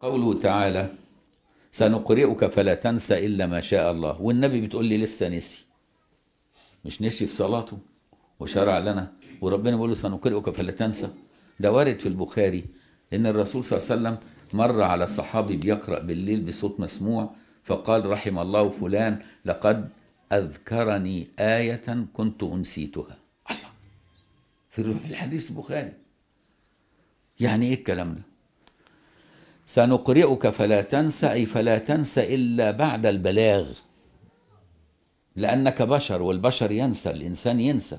قوله تعالى سنقرئك فلا تنسى إلا ما شاء الله والنبي بتقول لي لسه نسي مش نسي في صلاته وشرع لنا وربنا بيقول له سنقرئك فلا تنسى ده وارد في البخاري إن الرسول صلى الله عليه وسلم مر على صحابي بيقرأ بالليل بصوت مسموع فقال رحم الله فلان لقد أذكرني آية كنت أنسيتها الله في الحديث البخاري يعني إيه الكلام ده سنقرئك فلا تنسى أي فلا تنسى إلا بعد البلاغ لأنك بشر والبشر ينسى الإنسان ينسى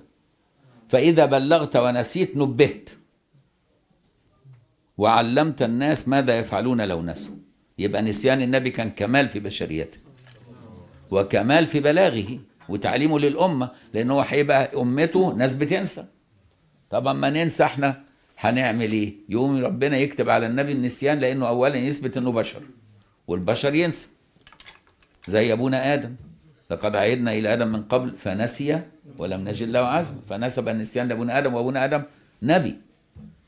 فإذا بلغت ونسيت نبهت وعلمت الناس ماذا يفعلون لو نسوا يبقى نسيان النبي كان كمال في بشريته وكمال في بلاغه وتعليمه للأمة لأن هو هيبقى أمته ناس بتنسى طبعا ما ننسى احنا هنعمل ايه يقوم ربنا يكتب على النبي النسيان لانه اولا يثبت انه بشر والبشر ينسى زي ابونا ادم لقد عهدنا الى ادم من قبل فنسي ولم نجد له عزما فنسب النسيان لابونا ادم وابونا ادم نبي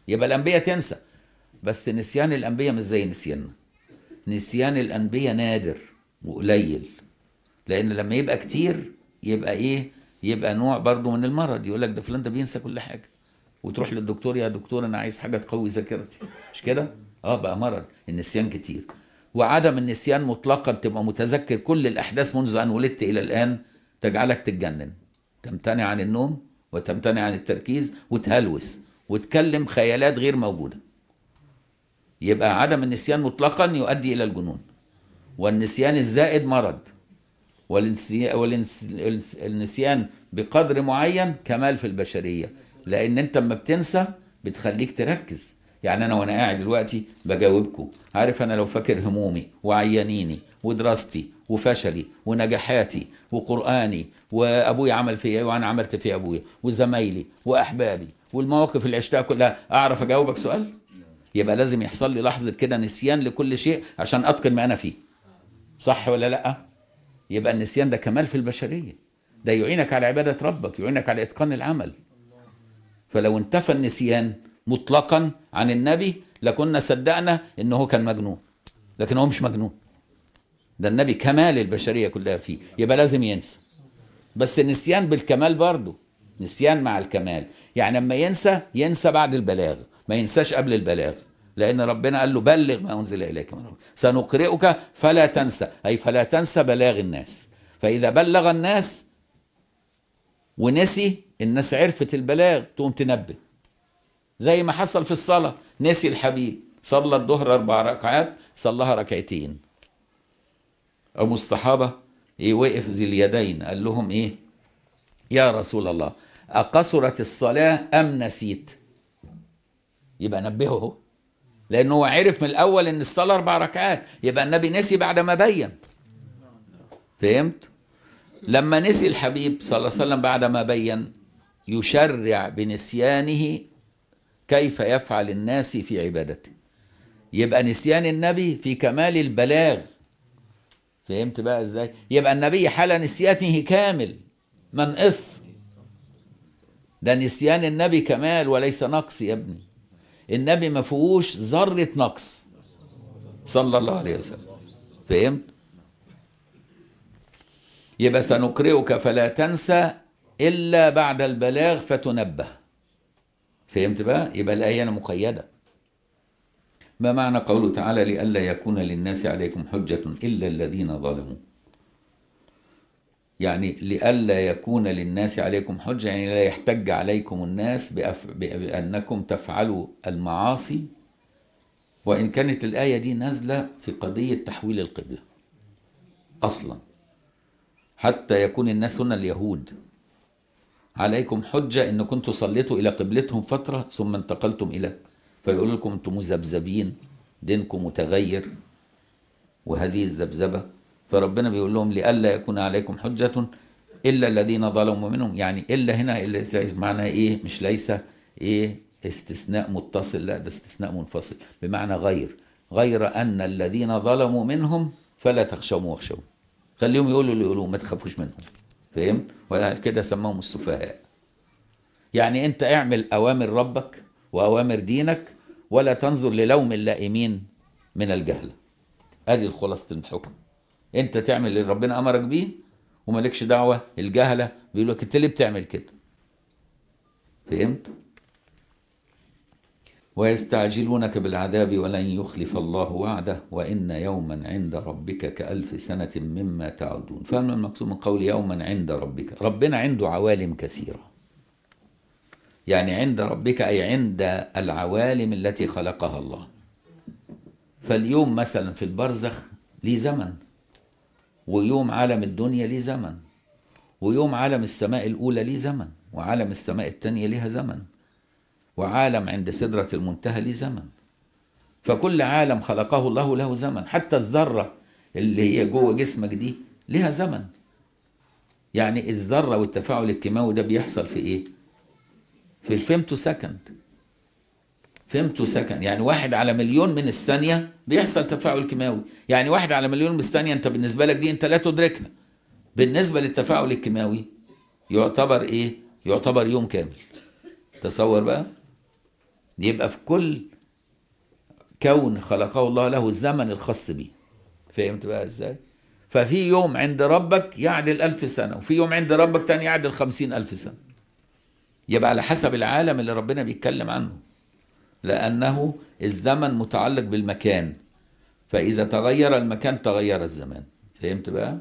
يبقى الانبياء تنسى بس نسيان الانبياء مش زي نسياننا نسيان الانبياء نادر وقليل لان لما يبقى كتير يبقى ايه يبقى نوع برضه من المرض يقول لك ده فلان ده بينسى كل حاجه وتروح للدكتور يا دكتور انا عايز حاجه تقوي ذاكرتي مش كده اه بقى مرض النسيان كتير وعدم النسيان مطلقا تبقى متذكر كل الاحداث منذ ان ولدت الى الان تجعلك تتجنن تمتنع عن النوم وتمتنع عن التركيز وتهلوس وتكلم خيالات غير موجوده يبقى عدم النسيان مطلقا يؤدي الى الجنون والنسيان الزائد مرض والنسيان بقدر معين كمال في البشريه لان انت اما بتنسى بتخليك تركز يعني انا وانا قاعد دلوقتي بجاوبكم عارف انا لو فاكر همومي وعيانيني ودراستي وفشلي ونجاحاتي وقراني وابويا عمل فيا إيه وانا عملت في ابويا وزمايلي واحبابي والمواقف اللي عشتها كلها اعرف اجاوبك سؤال يبقى لازم يحصل لي لحظه كده نسيان لكل شيء عشان اتقن ما انا فيه صح ولا لا يبقى النسيان ده كمال في البشريه ده يعينك على عباده ربك يعينك على اتقان العمل فلو انتفى النسيان مطلقا عن النبي لكنا صدقنا ان هو كان مجنون لكن هو مش مجنون ده النبي كمال البشريه كلها فيه يبقى لازم ينسى بس النسيان بالكمال برضه نسيان مع الكمال يعني لما ينسى ينسى بعد البلاغ ما ينساش قبل البلاغ لان ربنا قال له بلغ ما انزل اليك من ربك سنقرئك فلا تنسى اي فلا تنسى بلاغ الناس فاذا بلغ الناس ونسي الناس عرفت البلاغ تقوم تنبه زي ما حصل في الصلاة نسي الحبيب صلى الظهر أربع ركعات صلاها ركعتين أبو الصحابة إيه وقف ذي اليدين قال لهم إيه يا رسول الله أقصرت الصلاة أم نسيت يبقى نبهه لأنه هو عرف من الأول إن الصلاة أربع ركعات يبقى النبي نسي بعد ما بين فهمت لما نسي الحبيب صلى الله عليه وسلم بعد ما بين يشرع بنسيانه كيف يفعل الناس في عبادته يبقى نسيان النبي في كمال البلاغ فهمت بقى ازاي يبقى النبي حال نسيانه كامل ما قص ده نسيان النبي كمال وليس نقص يا ابني النبي ما فيهوش ذره نقص صلى الله عليه وسلم فهمت يبقى سنقرئك فلا تنسى إلا بعد البلاغ فتنبه فهمت بقى؟ يبقى الآية هنا مقيدة ما معنى قوله تعالى لئلا يكون للناس عليكم حجة إلا الذين ظلموا يعني لئلا يكون للناس عليكم حجة يعني لا يحتج عليكم الناس بأف... بأنكم تفعلوا المعاصي وإن كانت الآية دي نازلة في قضية تحويل القبلة أصلا حتى يكون الناس هنا اليهود عليكم حجة إن كنتوا صليتوا إلى قبلتهم فترة ثم انتقلتم إلى فيقول لكم أنتم مذبذبين دينكم متغير وهذه الذبذبة فربنا بيقول لهم لئلا يكون عليكم حجة إلا الذين ظلموا منهم يعني إلا هنا إلا معنى إيه مش ليس إيه استثناء متصل لا ده استثناء منفصل بمعنى غير غير أن الذين ظلموا منهم فلا تخشوا واخشوا خليهم يقولوا اللي يقولوه ما تخافوش منهم فهمت ولا كده سماهم السفهاء يعني انت اعمل اوامر ربك واوامر دينك ولا تنظر للوم اللائمين من الجهله ادي خلاصه الحكم انت تعمل اللي ربنا امرك بيه ومالكش دعوه الجهله بيقول لك انت ليه بتعمل كده فهمت ويستعجلونك بالعذاب ولن يخلف الله وعده وإن يوما عند ربك كألف سنة مما تعدون فهم المقصود من قول يوما عند ربك ربنا عنده عوالم كثيرة يعني عند ربك أي عند العوالم التي خلقها الله فاليوم مثلا في البرزخ ليه زمن ويوم عالم الدنيا ليه زمن ويوم عالم السماء الأولى ليه زمن وعالم السماء الثانية ليها زمن وعالم عند سدرة المنتهى له زمن فكل عالم خلقه الله له زمن حتى الذرة اللي هي جوه جسمك دي لها زمن يعني الذرة والتفاعل الكيماوي ده بيحصل في ايه؟ في الفيمتو سكند فيمتو سكند يعني واحد على مليون من الثانية بيحصل تفاعل كيماوي يعني واحد على مليون من الثانية انت بالنسبة لك دي انت لا تدركها بالنسبة للتفاعل الكيماوي يعتبر ايه؟ يعتبر يوم كامل تصور بقى يبقى في كل كون خلقه الله له الزمن الخاص به فهمت بقى ازاي ففي يوم عند ربك يعدل ألف سنة وفي يوم عند ربك تاني يعدل خمسين ألف سنة يبقى على حسب العالم اللي ربنا بيتكلم عنه لأنه الزمن متعلق بالمكان فإذا تغير المكان تغير الزمان فهمت بقى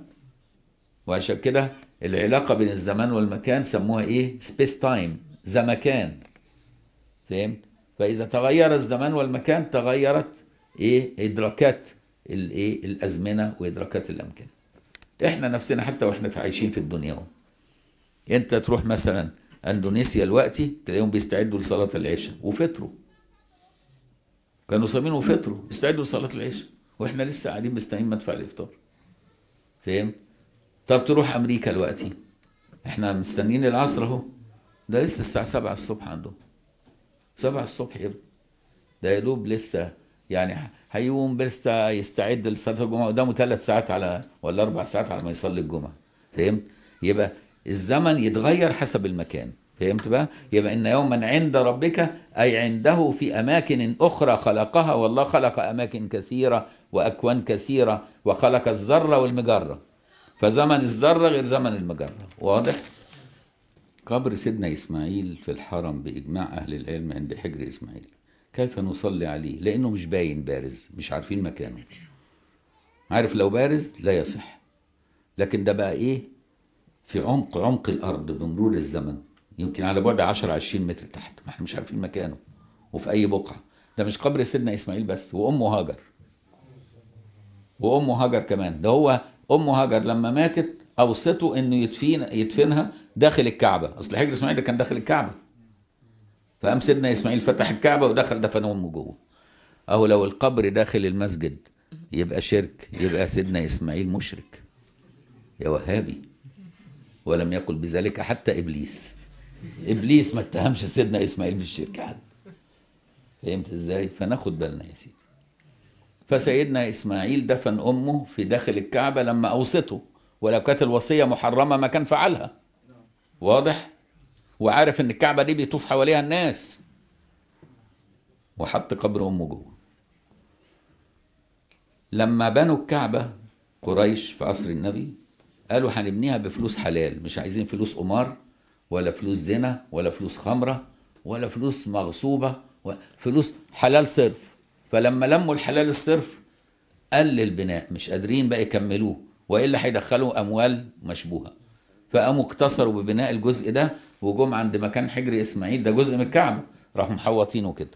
وعشان كده العلاقة بين الزمان والمكان سموها إيه سبيس تايم زمكان فهمت فإذا تغير الزمان والمكان تغيرت إيه إدراكات الإيه الأزمنة وإدراكات الأمكان إحنا نفسنا حتى وإحنا عايشين في الدنيا هو. أنت تروح مثلا أندونيسيا دلوقتي تلاقيهم بيستعدوا لصلاة العشاء وفطروا كانوا صايمين وفطروا استعدوا لصلاة العشاء وإحنا لسه قاعدين مستنيين مدفع الإفطار فهمت؟ طب تروح أمريكا دلوقتي إحنا مستنيين العصر أهو ده لسه الساعة 7 الصبح عندهم 7 الصبح يبدا ده يا دوب لسه يعني هيقوم لسه يستعد لصلاه الجمعه قدامه ثلاث ساعات على ولا اربع ساعات على ما يصلي الجمعه فهمت؟ يبقى الزمن يتغير حسب المكان فهمت بقى؟ يبقى ان يوما عند ربك اي عنده في اماكن اخرى خلقها والله خلق اماكن كثيره واكوان كثيره وخلق الذره والمجره فزمن الذره غير زمن المجره واضح؟ قبر سيدنا إسماعيل في الحرم بإجماع أهل العلم عند حجر إسماعيل كيف نصلي عليه لأنه مش باين بارز مش عارفين مكانه عارف لو بارز لا يصح لكن ده بقى إيه في عمق عمق الأرض بمرور الزمن يمكن على بعد 10 20 متر تحت ما احنا مش عارفين مكانه وفي أي بقعة ده مش قبر سيدنا إسماعيل بس وأمه هاجر وأمه هاجر كمان ده هو أمه هاجر لما ماتت اوصته انه يدفن يدفنها داخل الكعبه اصل حجر اسماعيل ده كان داخل الكعبه فقام سيدنا اسماعيل فتح الكعبه ودخل دفن أمه جوه اهو لو القبر داخل المسجد يبقى شرك يبقى سيدنا اسماعيل مشرك يا وهابي ولم يقل بذلك حتى ابليس ابليس ما اتهمش سيدنا اسماعيل بالشرك حد فهمت ازاي فناخد بالنا يا سيدي فسيدنا اسماعيل دفن امه في داخل الكعبه لما اوصته ولو كانت الوصية محرمة ما كان فعلها واضح وعارف ان الكعبة دي بيطوف حواليها الناس وحط قبر امه جوه لما بنوا الكعبة قريش في عصر النبي قالوا هنبنيها بفلوس حلال مش عايزين فلوس قمار ولا فلوس زنا ولا فلوس خمرة ولا فلوس مغصوبة فلوس حلال صرف فلما لموا الحلال الصرف قل البناء مش قادرين بقى يكملوه والا هيدخلوا اموال مشبوهه فقاموا اقتصروا ببناء الجزء ده وجم عند مكان حجر اسماعيل ده جزء من الكعبه راحوا محوطينه كده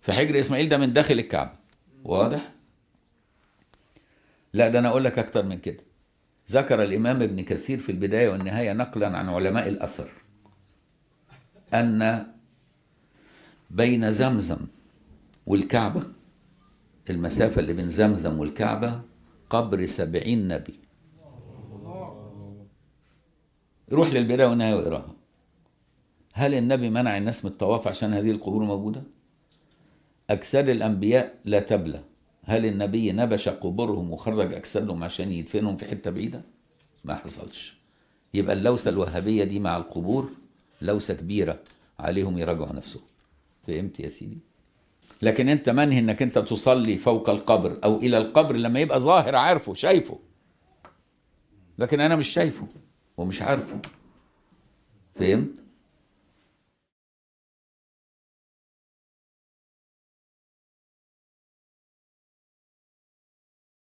فحجر اسماعيل ده من داخل الكعبه واضح لا ده انا اقول لك اكتر من كده ذكر الامام ابن كثير في البدايه والنهايه نقلا عن علماء الاثر ان بين زمزم والكعبه المسافه اللي بين زمزم والكعبه قبر سبعين نبي روح للبداية والنهاية واقراها هل النبي منع الناس من الطواف عشان هذه القبور موجودة؟ أجساد الأنبياء لا تبلى هل النبي نبش قبورهم وخرج أجسادهم عشان يدفنهم في حتة بعيدة؟ ما حصلش يبقى اللوسة الوهابية دي مع القبور لوسة كبيرة عليهم يراجعوا نفسهم فهمت يا سيدي؟ لكن انت منهي انك انت تصلي فوق القبر او الى القبر لما يبقى ظاهر عارفه شايفه لكن انا مش شايفه ومش عارفه فهمت